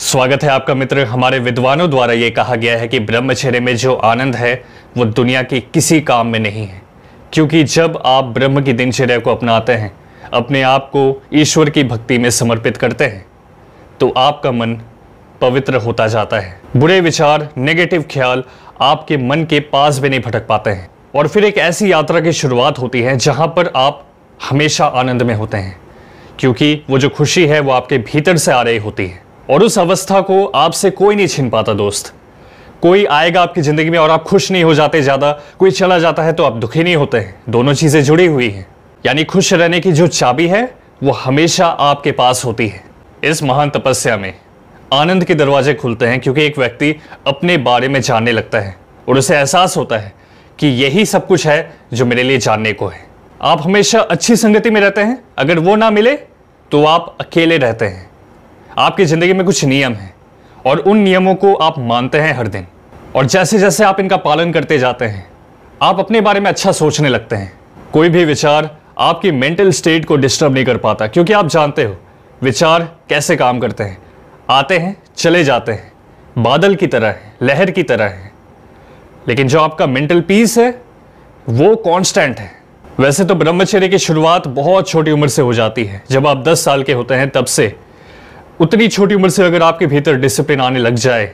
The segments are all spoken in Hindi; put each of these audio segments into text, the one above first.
स्वागत है आपका मित्र हमारे विद्वानों द्वारा ये कहा गया है कि ब्रह्मचर्य में जो आनंद है वो दुनिया के किसी काम में नहीं है क्योंकि जब आप ब्रह्म की दिनचर्या को अपनाते हैं अपने आप को ईश्वर की भक्ति में समर्पित करते हैं तो आपका मन पवित्र होता जाता है बुरे विचार नेगेटिव ख्याल आपके मन के पास भी नहीं भटक पाते हैं और फिर एक ऐसी यात्रा की शुरुआत होती है जहाँ पर आप हमेशा आनंद में होते हैं क्योंकि वो जो खुशी है वो आपके भीतर से आ रही होती है और उस अवस्था को आपसे कोई नहीं छीन पाता दोस्त कोई आएगा आपकी ज़िंदगी में और आप खुश नहीं हो जाते ज़्यादा कोई चला जाता है तो आप दुखी नहीं होते हैं दोनों चीज़ें जुड़ी हुई हैं यानी खुश रहने की जो चाबी है वो हमेशा आपके पास होती है इस महान तपस्या में आनंद के दरवाजे खुलते हैं क्योंकि एक व्यक्ति अपने बारे में जानने लगता है और उसे एहसास होता है कि यही सब कुछ है जो मेरे लिए जानने को है आप हमेशा अच्छी संगति में रहते हैं अगर वो ना मिले तो आप अकेले रहते हैं आपकी ज़िंदगी में कुछ नियम हैं और उन नियमों को आप मानते हैं हर दिन और जैसे जैसे आप इनका पालन करते जाते हैं आप अपने बारे में अच्छा सोचने लगते हैं कोई भी विचार आपकी मेंटल स्टेट को डिस्टर्ब नहीं कर पाता क्योंकि आप जानते हो विचार कैसे काम करते हैं आते हैं चले जाते हैं बादल की तरह है लहर की तरह है लेकिन जो आपका मेंटल पीस है वो कांस्टेंट है वैसे तो ब्रह्मचर्य की शुरुआत बहुत छोटी उम्र से हो जाती है जब आप 10 साल के होते हैं तब से उतनी छोटी उम्र से अगर आपके भीतर डिसिप्लिन आने लग जाए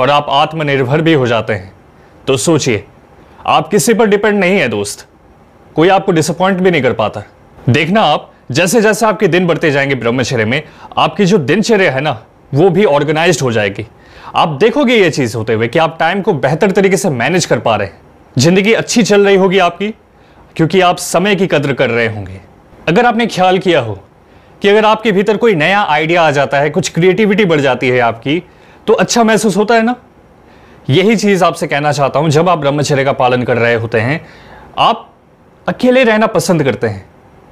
और आप आत्मनिर्भर भी हो जाते हैं तो सोचिए आप किसी पर डिपेंड नहीं है दोस्त कोई आपको डिसअपॉइंट भी नहीं कर पाता देखना आप जैसे जैसे आपके दिन बढ़ते जाएंगे ब्रह्मचर्य में आपकी जो दिनचर्या है ना वो भी ऑर्गेनाइज हो जाएगी आप देखोगे ये चीज़ होते हुए कि आप टाइम को बेहतर तरीके से मैनेज कर पा रहे हैं ज़िंदगी अच्छी चल रही होगी आपकी क्योंकि आप समय की कदर कर रहे होंगे अगर आपने ख्याल किया हो कि अगर आपके भीतर कोई नया आइडिया आ जाता है कुछ क्रिएटिविटी बढ़ जाती है आपकी तो अच्छा महसूस होता है ना यही चीज़ आपसे कहना चाहता हूं जब आप ब्रह्मचर्य का पालन कर रहे होते हैं आप अकेले रहना पसंद करते हैं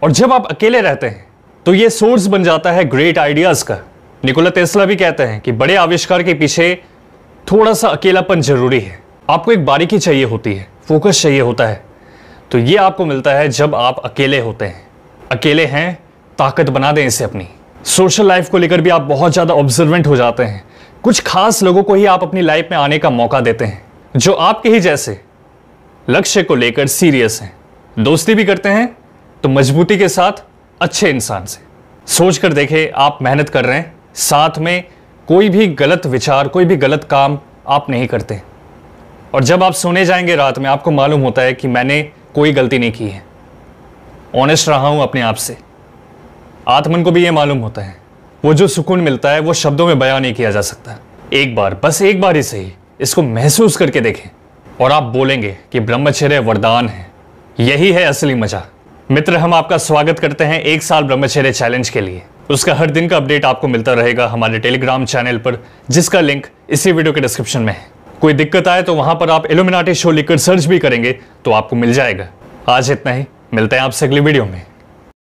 और जब आप अकेले रहते हैं तो यह सोर्स बन जाता है ग्रेट आइडियाज़ का निकोला तेस्ला भी कहते हैं कि बड़े आविष्कार के पीछे थोड़ा सा अकेलापन जरूरी है आपको एक बारीकी चाहिए होती है फोकस चाहिए होता है तो ये आपको मिलता है जब आप अकेले होते हैं अकेले हैं ताकत बना दें इसे अपनी सोशल लाइफ को लेकर भी आप बहुत ज़्यादा ऑब्जर्वेंट हो जाते हैं कुछ खास लोगों को ही आप अपनी लाइफ में आने का मौका देते हैं जो आपके ही जैसे लक्ष्य को लेकर सीरियस हैं दोस्ती भी करते हैं तो मजबूती के साथ अच्छे इंसान से सोच कर देखें आप मेहनत कर रहे हैं साथ में कोई भी गलत विचार कोई भी गलत काम आप नहीं करते और जब आप सोने जाएंगे रात में आपको मालूम होता है कि मैंने कोई गलती नहीं की है ऑनेस्ट रहा हूं अपने आप से आत्मन को भी ये मालूम होता है वो जो सुकून मिलता है वो शब्दों में बयां नहीं किया जा सकता एक बार बस एक बार ही सही इसको महसूस करके देखें और आप बोलेंगे कि ब्रह्मचर्य वरदान है यही है असली मजा मित्र हम आपका स्वागत करते हैं एक साल ब्रह्मचर्य चैलेंज के लिए उसका हर दिन का अपडेट आपको मिलता रहेगा हमारे टेलीग्राम चैनल पर जिसका लिंक इसी वीडियो के डिस्क्रिप्शन में है कोई दिक्कत आए तो वहां पर आप एलोमिनाटी शो लिखकर सर्च भी करेंगे तो आपको मिल जाएगा आज इतना ही मिलते हैं आपसे अगली वीडियो में